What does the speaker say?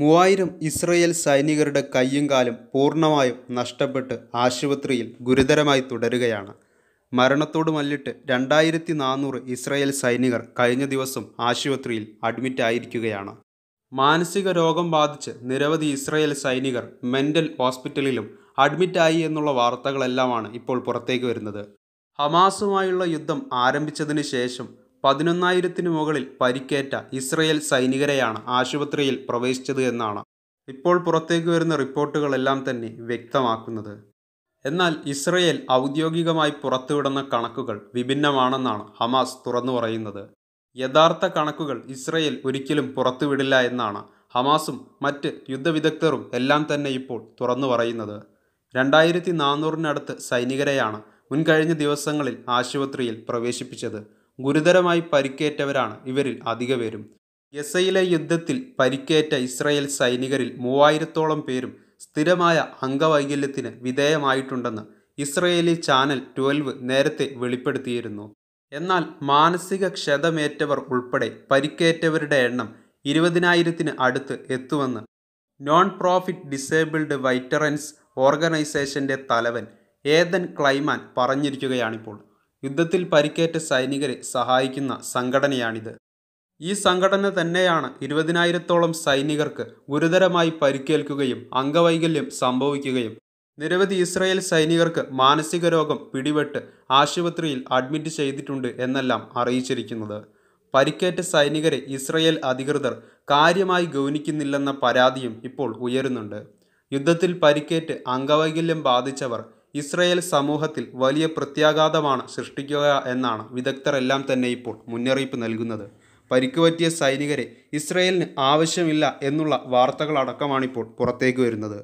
മൂവായിരം ഇസ്രയേൽ സൈനികരുടെ കൈയും കാലും പൂർണ്ണമായും നഷ്ടപ്പെട്ട് ആശുപത്രിയിൽ ഗുരുതരമായി തുടരുകയാണ് മരണത്തോട് മല്ലിട്ട് രണ്ടായിരത്തി നാനൂറ് ഇസ്രയേൽ സൈനികർ കഴിഞ്ഞ ദിവസം ആശുപത്രിയിൽ അഡ്മിറ്റ് ആയിരിക്കുകയാണ് മാനസിക രോഗം ബാധിച്ച് നിരവധി ഇസ്രയേൽ സൈനികർ മെൻ്റൽ ഹോസ്പിറ്റലിലും അഡ്മിറ്റായി എന്നുള്ള വാർത്തകളെല്ലാമാണ് ഇപ്പോൾ പുറത്തേക്ക് വരുന്നത് ഹമാസുമായുള്ള യുദ്ധം ആരംഭിച്ചതിന് ശേഷം പതിനൊന്നായിരത്തിന് മുകളിൽ പരിക്കേറ്റ ഇസ്രയേൽ സൈനികരെയാണ് ആശുപത്രിയിൽ പ്രവേശിച്ചത് എന്നാണ് ഇപ്പോൾ പുറത്തേക്ക് വരുന്ന റിപ്പോർട്ടുകളെല്ലാം തന്നെ വ്യക്തമാക്കുന്നത് എന്നാൽ ഇസ്രയേൽ ഔദ്യോഗികമായി പുറത്തുവിടുന്ന കണക്കുകൾ വിഭിന്നമാണെന്നാണ് ഹമാസ് തുറന്നു പറയുന്നത് യഥാർത്ഥ കണക്കുകൾ ഇസ്രയേൽ ഒരിക്കലും പുറത്തുവിടില്ല എന്നാണ് ഹമാസും മറ്റ് യുദ്ധവിദഗ്ധരും എല്ലാം തന്നെ ഇപ്പോൾ തുറന്നു പറയുന്നത് രണ്ടായിരത്തി നാനൂറിനടുത്ത് സൈനികരെയാണ് മുൻകഴിഞ്ഞ ദിവസങ്ങളിൽ ആശുപത്രിയിൽ പ്രവേശിപ്പിച്ചത് ഗുരുതരമായി പരിക്കേറ്റവരാണ് ഇവരിൽ അധികപേരും ഗസയിലെ യുദ്ധത്തിൽ പരിക്കേറ്റ ഇസ്രായേൽ സൈനികരിൽ മൂവായിരത്തോളം പേരും സ്ഥിരമായ അംഗവൈകല്യത്തിന് വിധേയമായിട്ടുണ്ടെന്ന് ഇസ്രയേലി ചാനൽ ട്വൽവ് നേരത്തെ വെളിപ്പെടുത്തിയിരുന്നു എന്നാൽ മാനസിക ക്ഷതമേറ്റവർ ഉൾപ്പെടെ പരിക്കേറ്റവരുടെ എണ്ണം ഇരുപതിനായിരത്തിന് അടുത്ത് എത്തുമെന്ന് നോൺ പ്രോഫിറ്റ് ഡിസേബിൾഡ് വൈറ്ററൻസ് ഓർഗനൈസേഷൻ്റെ തലവൻ ഏതൻ ക്ലൈമാൻ പറഞ്ഞിരിക്കുകയാണിപ്പോൾ യുദ്ധത്തിൽ പരിക്കേറ്റ സൈനികരെ സഹായിക്കുന്ന സംഘടനയാണിത് ഈ സംഘടന തന്നെയാണ് ഇരുപതിനായിരത്തോളം സൈനികർക്ക് ഗുരുതരമായി പരിക്കേൽക്കുകയും അംഗവൈകല്യം സംഭവിക്കുകയും നിരവധി ഇസ്രായേൽ സൈനികർക്ക് മാനസിക രോഗം പിടിപെട്ട് ആശുപത്രിയിൽ അഡ്മിറ്റ് ചെയ്തിട്ടുണ്ട് എന്നെല്ലാം അറിയിച്ചിരിക്കുന്നത് പരിക്കേറ്റ സൈനികരെ ഇസ്രയേൽ അധികൃതർ കാര്യമായി ഗൗനിക്കുന്നില്ലെന്ന പരാതിയും ഇപ്പോൾ ഉയരുന്നുണ്ട് യുദ്ധത്തിൽ പരിക്കേറ്റ് അംഗവൈകല്യം ബാധിച്ചവർ ഇസ്രയേൽ സമൂഹത്തിൽ വലിയ പ്രത്യാഘാതമാണ് സൃഷ്ടിക്കുക എന്നാണ് വിദഗ്ധരെല്ലാം തന്നെ ഇപ്പോൾ മുന്നറിയിപ്പ് നൽകുന്നത് പരിക്കുപറ്റിയ സൈനികരെ ഇസ്രയേലിന് ആവശ്യമില്ല എന്നുള്ള വാർത്തകളടക്കമാണിപ്പോൾ പുറത്തേക്ക് വരുന്നത്